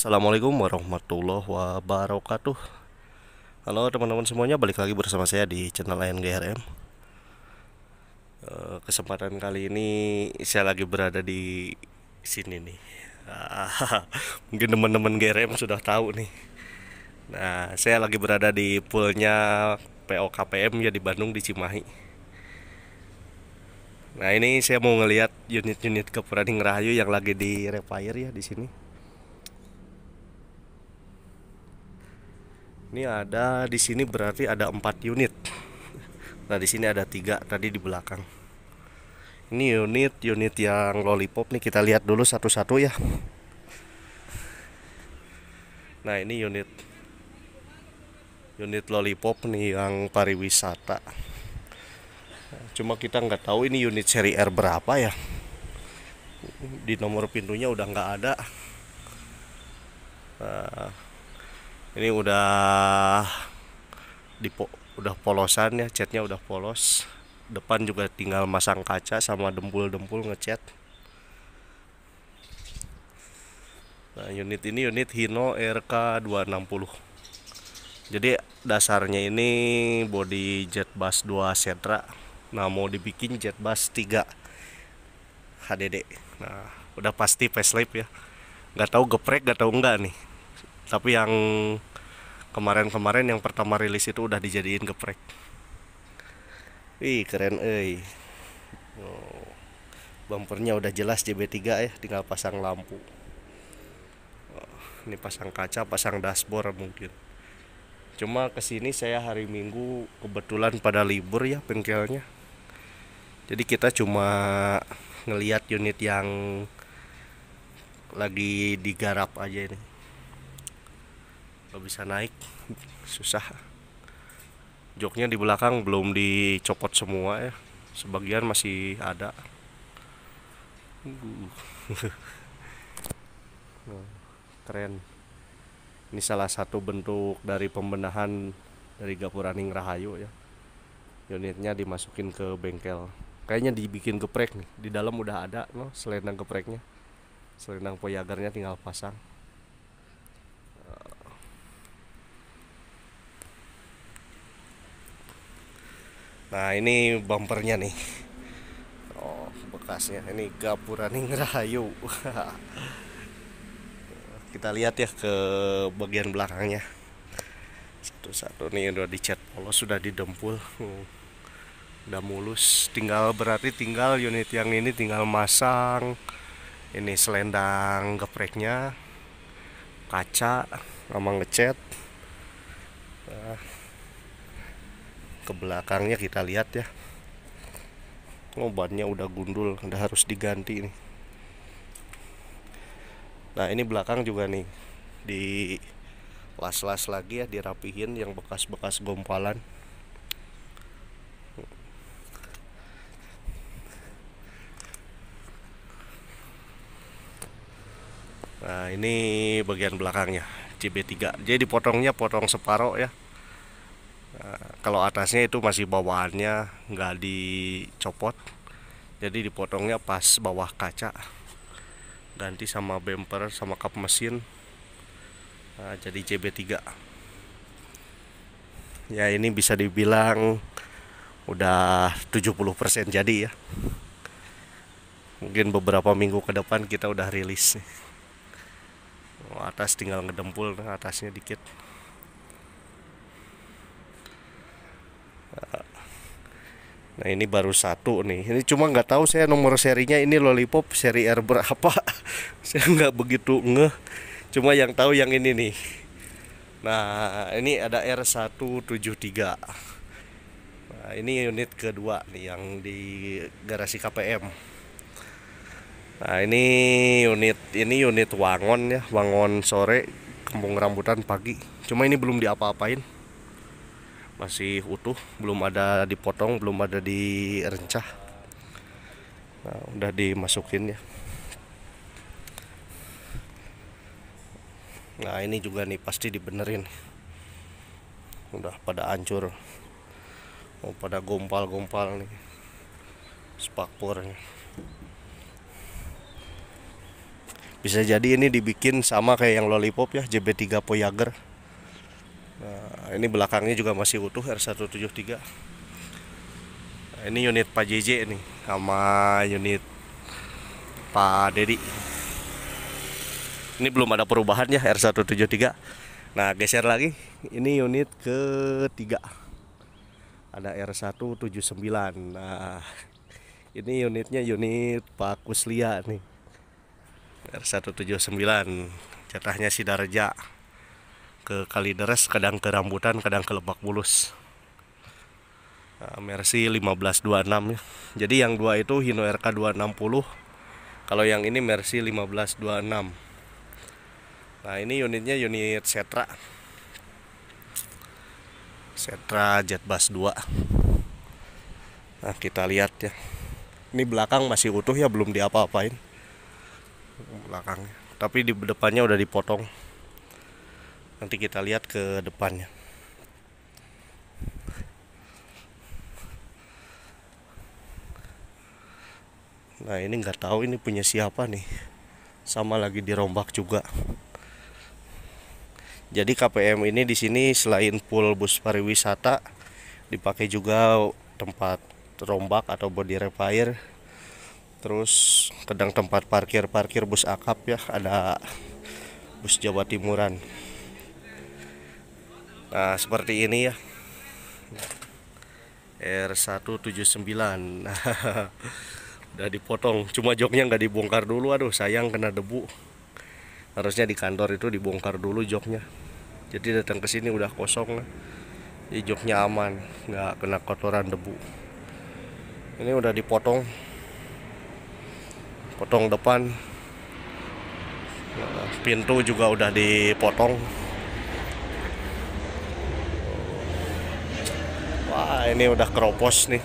Assalamualaikum warahmatullahi wabarakatuh Halo teman-teman semuanya balik lagi bersama saya di channel NGRM. Eh, kesempatan kali ini saya lagi berada di sini nih ah, Mungkin teman-teman GRM sudah tahu nih Nah saya lagi berada di poolnya POKPM ya di Bandung di Cimahi Nah ini saya mau ngelihat unit-unit Kepurani Rahayu yang lagi di repair ya di sini ini ada di sini berarti ada empat unit nah di sini ada tiga tadi di belakang ini unit unit yang lollipop nih kita lihat dulu satu-satu ya nah ini unit unit lollipop nih yang pariwisata cuma kita nggak tahu ini unit seri R berapa ya di nomor pintunya udah nggak ada nah, ini udah di udah polosan ya catnya udah polos depan juga tinggal masang kaca sama dempul-dempul ngecat nah unit ini unit Hino RK260 jadi dasarnya ini body jet bus 2 setra nah mau dibikin jet bus 3 HDD nah udah pasti facelift ya nggak tahu geprek nggak tahu enggak nih tapi yang kemarin-kemarin yang pertama rilis itu udah dijadiin geprek wih keren eh bumpernya udah jelas JB3 ya tinggal pasang lampu oh, ini pasang kaca pasang dashboard mungkin cuma kesini saya hari minggu kebetulan pada libur ya bengkelnya jadi kita cuma ngeliat unit yang lagi digarap aja ini nggak bisa naik susah joknya di belakang belum dicopot semua ya sebagian masih ada keren ini salah satu bentuk dari pembenahan dari Ning Rahayu ya unitnya dimasukin ke bengkel kayaknya dibikin geprek nih di dalam udah ada loh selendang gepreknya selendang poyagarnya tinggal pasang nah ini bumpernya nih oh bekasnya ini gapura nih kita lihat ya ke bagian belakangnya satu-satu nih udah dicat polos sudah didempul hmm. udah mulus tinggal berarti tinggal unit yang ini tinggal masang ini selendang gepreknya kaca sama ngecat ke belakangnya kita lihat ya oh bannya udah gundul udah harus diganti nih nah ini belakang juga nih di las-las lagi ya dirapihin yang bekas-bekas gompalan Nah ini bagian belakangnya CB3 Jadi potongnya potong separo ya kalau atasnya itu masih bawaannya nggak dicopot jadi dipotongnya pas bawah kaca ganti sama bumper sama kap mesin nah, jadi CB3 ya ini bisa dibilang udah 70% jadi ya mungkin beberapa minggu ke depan kita udah rilis atas tinggal ngedempul nah, atasnya dikit Nah ini baru satu nih. Ini cuma nggak tahu saya nomor serinya ini lollipop seri R berapa. saya nggak begitu ngeh. Cuma yang tahu yang ini nih. Nah ini ada R173. Nah, ini unit kedua nih yang di garasi KPM. Nah ini unit ini unit Wangon ya Wangon sore kembung Rambutan pagi. Cuma ini belum diapa-apain masih utuh belum ada dipotong belum ada direncah nah udah dimasukin ya nah ini juga nih pasti dibenerin udah pada hancur mau oh, pada gompal-gompal nih spakbornya bisa jadi ini dibikin sama kayak yang lollipop ya JB3 poyager. Nah, ini belakangnya juga masih utuh R173. Nah, ini unit Pak JJ ini sama unit Pak Dedi. Ini belum ada perubahan ya R173. Nah, geser lagi. Ini unit ketiga. Ada R179. Nah, ini unitnya unit Pak Kuslia nih. R179 si Darja ke Kalideres kadang ke Rambutan kadang ke Lebak Bulus nah, Mercy 1526 ya jadi yang dua itu Hino RK 260 kalau yang ini Mercy 1526 nah ini unitnya unit Setra Setra Jetbus 2 nah kita lihat ya ini belakang masih utuh ya belum diapa-apain belakangnya tapi di depannya udah dipotong nanti kita lihat ke depannya Nah ini nggak tahu ini punya siapa nih Sama lagi dirombak juga Jadi KPM ini di sini selain pool bus pariwisata Dipakai juga tempat rombak atau body repair Terus kadang tempat parkir-parkir bus akap ya Ada bus Jawa Timuran nah seperti ini ya R179 udah dipotong cuma joknya nggak dibongkar dulu aduh sayang kena debu harusnya di kantor itu dibongkar dulu joknya jadi datang ke sini udah kosong jadi joknya aman nggak kena kotoran debu ini udah dipotong potong depan pintu juga udah dipotong ini udah keropos nih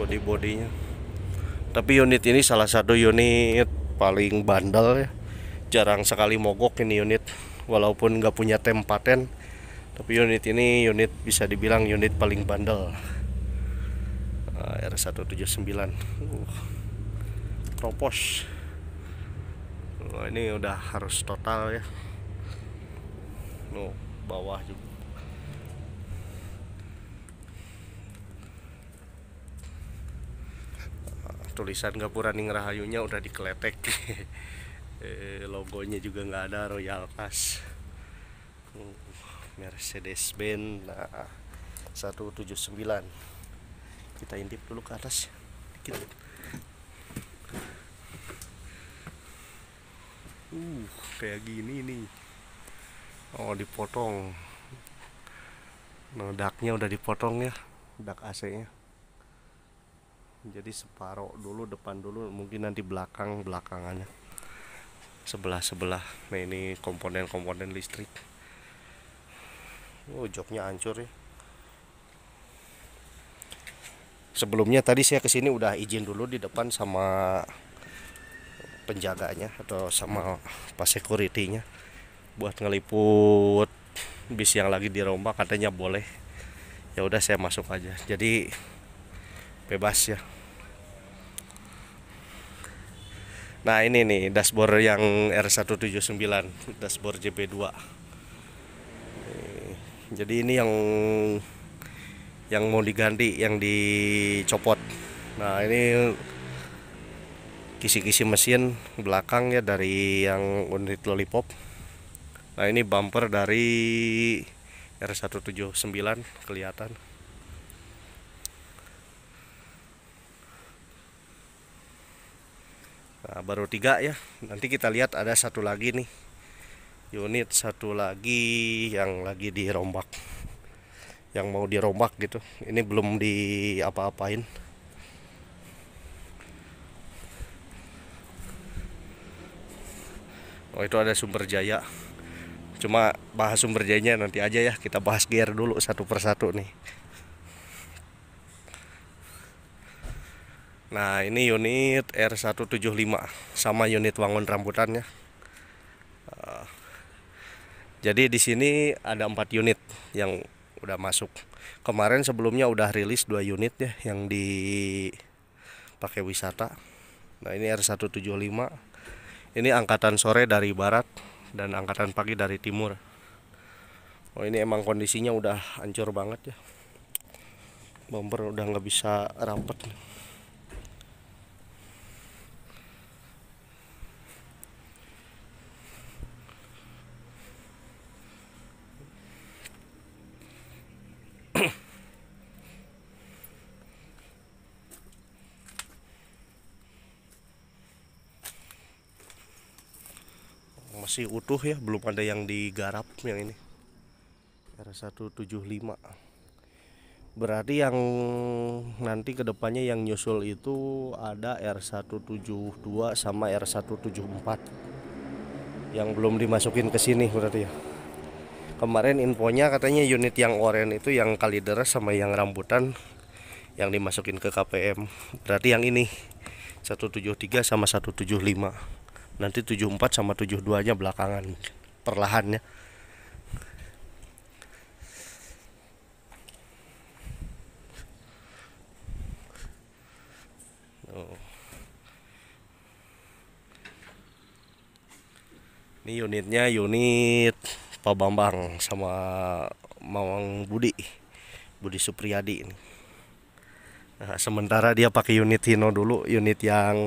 body-bodinya tapi unit ini salah satu unit paling bandel ya jarang sekali mogok ini unit walaupun nggak punya tem tapi unit ini unit bisa dibilang unit paling bandel R179 uh, kropos oh, ini udah harus total ya no bawah juga tulisan Gapura Ningrahayunya udah dikeletek e, logonya juga nggak ada Royal pass hmm, Mercedes Benz nah, 179 kita intip dulu ke atas dikit uh kayak gini nih oh dipotong nah daknya udah dipotong ya dak AC nya jadi separoh dulu depan dulu mungkin nanti belakang belakangannya sebelah sebelah nah ini komponen komponen listrik oh joknya hancur ya sebelumnya tadi saya kesini udah izin dulu di depan sama penjaganya atau sama pas securitynya buat ngeliput bis yang lagi dirombak katanya boleh ya udah saya masuk aja jadi bebas ya Nah ini nih dashboard yang R179 dashboard JP2 jadi ini yang yang mau diganti yang dicopot nah ini kisi-kisi mesin belakang ya dari yang unit lollipop nah ini bumper dari R179 kelihatan nah, baru tiga ya nanti kita lihat ada satu lagi nih unit satu lagi yang lagi dirombak yang mau dirombak gitu ini belum di apa-apain Oh itu ada sumber jaya cuma bahas sumber jayanya nanti aja ya kita bahas gear dulu satu persatu nih Nah ini unit R175 sama unit wangun rambutannya. Eh, jadi di sini ada empat unit yang udah masuk. Kemarin sebelumnya udah rilis dua unit ya yang di pakai wisata. Nah ini R175. Ini angkatan sore dari barat dan angkatan pagi dari timur. Oh ini emang kondisinya udah hancur banget ya. Bomber udah nggak bisa rapet. Nih. masih utuh ya belum ada yang digarap yang ini R175 berarti yang nanti kedepannya yang nyusul itu ada R172 sama R174 yang belum dimasukin ke sini berarti ya kemarin infonya katanya unit yang oranye itu yang kalidera sama yang rambutan yang dimasukin ke KPM berarti yang ini 173 sama 175 nanti 74 sama 72 nya belakangan perlahan ya oh. ini unitnya unit Pak Bambang sama mawang Budi Budi Supriyadi ini nah, sementara dia pakai unit Hino dulu unit yang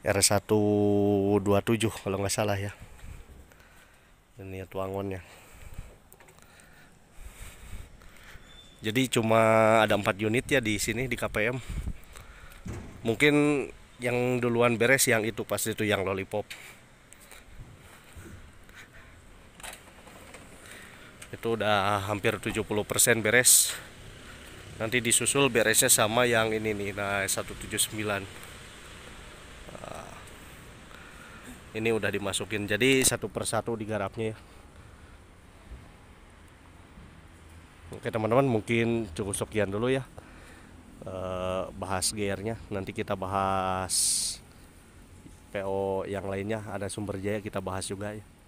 R127 kalau nggak salah ya ini ya tuangonnya jadi cuma ada empat unit ya di sini di KPM mungkin yang duluan beres yang itu pasti itu yang lollipop itu udah hampir 70% beres nanti disusul beresnya sama yang ini nih nah 179 Ah. ini udah dimasukin jadi satu persatu digarapnya ya Oke teman-teman mungkin cukup sekian dulu ya eh, bahas gearnya nanti kita bahas PO yang lainnya ada sumber jaya kita bahas juga ya